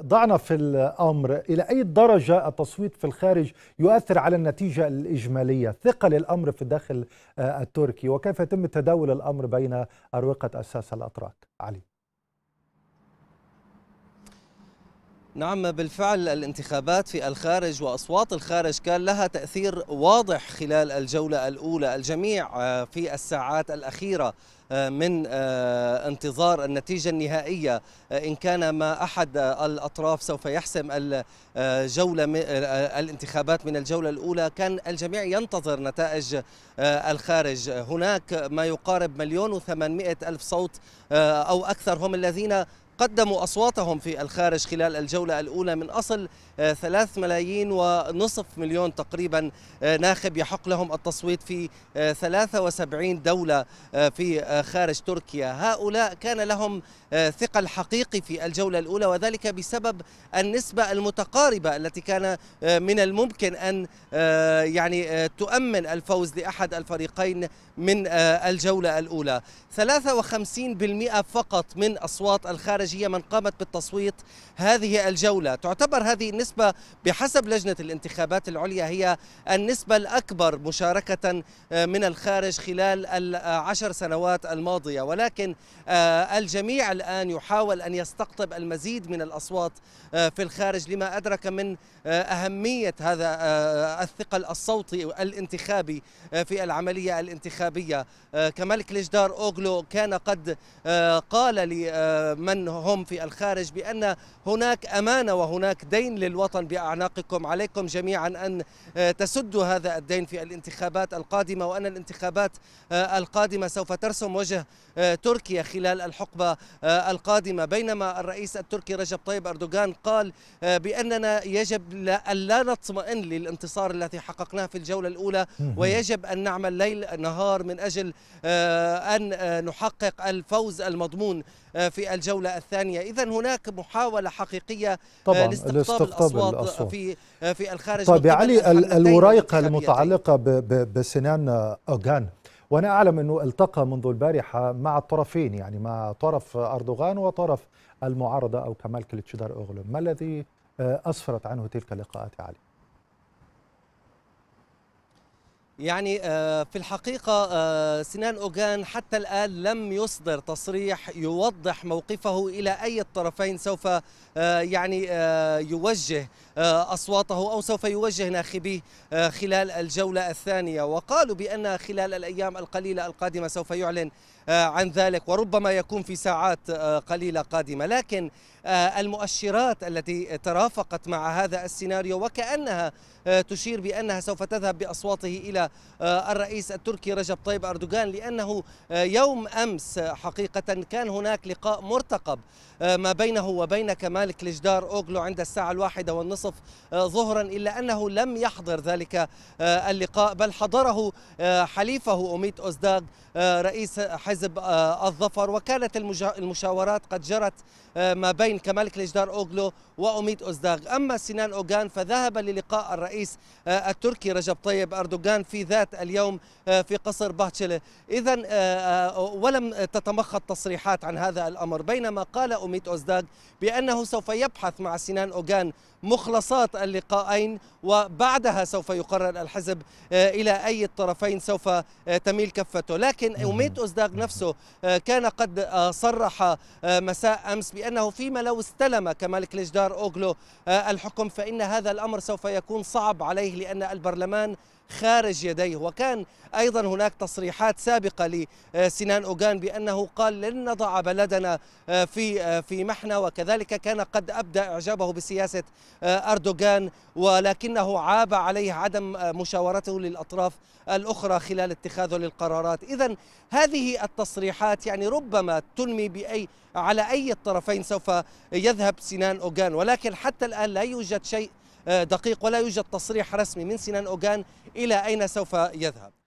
ضعنا في الامر الى اي درجه التصويت في الخارج يؤثر على النتيجه الاجماليه ثقل الامر في الداخل آه، التركي وكيف يتم تداول الامر بين اروقه الساسه الاتراك علي نعم بالفعل الانتخابات في الخارج واصوات الخارج كان لها تاثير واضح خلال الجوله الاولى الجميع آه، في الساعات الاخيره آه، من آه، انتظار النتيجه النهائيه ان كان ما احد الاطراف سوف يحسم الجوله الانتخابات من الجوله الاولى كان الجميع ينتظر نتائج الخارج هناك ما يقارب مليون وثمانمائة الف صوت او اكثر هم الذين قدموا أصواتهم في الخارج خلال الجولة الأولى من أصل 3 آه، ملايين ونصف مليون تقريبا آه، ناخب يحق لهم التصويت في 73 آه، دولة في خارج تركيا هؤلاء كان لهم ثقة الحقيقي في الجولة الأولى وذلك بسبب النسبة المتقاربة التي كان من الممكن أن يعني تؤمن الفوز لأحد الفريقين من الجولة الأولى 53% فقط من أصوات الخارج الخارجية من قامت بالتصويت هذه الجولة تعتبر هذه النسبة بحسب لجنة الانتخابات العليا هي النسبة الأكبر مشاركة آه، من الخارج خلال العشر سنوات الماضية ولكن آه، الجميع الآن يحاول أن يستقطب المزيد من الأصوات آه، في الخارج لما أدرك من أهمية هذا الثقل الصوتي الانتخابي في العملية الانتخابية كملك لجدار أوغلو كان قد قال لمن هم في الخارج بأن هناك أمانة وهناك دين للوطن بأعناقكم عليكم جميعا أن آه، تسدوا هذا الدين في الانتخابات القادمة وأن الانتخابات آه، القادمة سوف ترسم وجه آه، تركيا خلال الحقبة القادمة بينما الرئيس التركي رجب طيب أردوغان قال بأننا يجب لا نطمئن للانتصار الذي حققناه في الجولة الأولى ويجب أن نعمل ليل نهار من أجل أن نحقق الفوز المضمون في الجولة الثانية إذا هناك محاولة حقيقية آه، طبعا لاستقطاب, لاستقطاب الأصوات, في آه، في الخارج طيب يا علي الورايق المتعلقة بسنان أوغان وانا اعلم انه التقى منذ البارحه مع الطرفين يعني مع طرف اردوغان وطرف المعارضه او كمال كليتشدار اوغلو ما الذي آه، اسفرت عنه تلك اللقاءات علي يعني آه، في الحقيقة آه، سنان أوغان حتى الآن لم يصدر تصريح يوضح موقفه إلى أي الطرفين سوف آه، يعني يوجه أصواته أو سوف يوجه ناخبيه خلال الجولة الثانية وقالوا بأن خلال الأيام القليلة القادمة سوف يعلن آه، عن ذلك وربما يكون في ساعات آه، قليلة قادمة لكن آه، المؤشرات التي ترافقت مع هذا السيناريو وكأنها تشير بأنها سوف تذهب بأصواته إلى الرئيس التركي رجب طيب أردوغان لأنه يوم أمس حقيقة كان هناك لقاء مرتقب ما بينه وبين كمال كليجدار أوغلو عند الساعة الواحدة والنصف ظهرا إلا أنه لم يحضر ذلك اللقاء بل حضره حليفه اوميت أوزداغ رئيس حزب آه، الظفر وكانت المشاورات قد جرت آه، ما بين كمالك الاجدار أوغلو وأميد أزداغ أما سنان أوغان فذهب للقاء الرئيس آه، التركي رجب طيب أردوغان في ذات اليوم في قصر باتشلة إذا ولم تتمخض تصريحات عن هذا الأمر بينما قال أميد أزداغ بأنه سوف يبحث مع سنان أوغان مخلصات اللقاءين وبعدها سوف يقرر الحزب إلى أي الطرفين سوف تميل كفته لكن أميد أزداغ نفسه آه، كان قد آه، صرح آه، مساء أمس بأنه فيما لو استلم كمالك لجدار أوغلو الحكم فإن هذا الأمر سوف يكون صعب عليه لأن البرلمان خارج يديه وكان أيضا هناك تصريحات سابقة لسنان أوغان بأنه قال لن نضع بلدنا آه، في آه، في محنة وكذلك كان قد أبدى إعجابه بسياسة آه، أردوغان ولكنه عاب عليه عدم مشاورته للأطراف الأخرى خلال اتخاذه للقرارات إذا هذه التصريحات يعني ربما تنمي بأي على أي الطرفين سوف يذهب سنان أوغان ولكن حتى الآن لا يوجد شيء دقيق ولا يوجد تصريح رسمي من سنان أوغان إلى أين سوف يذهب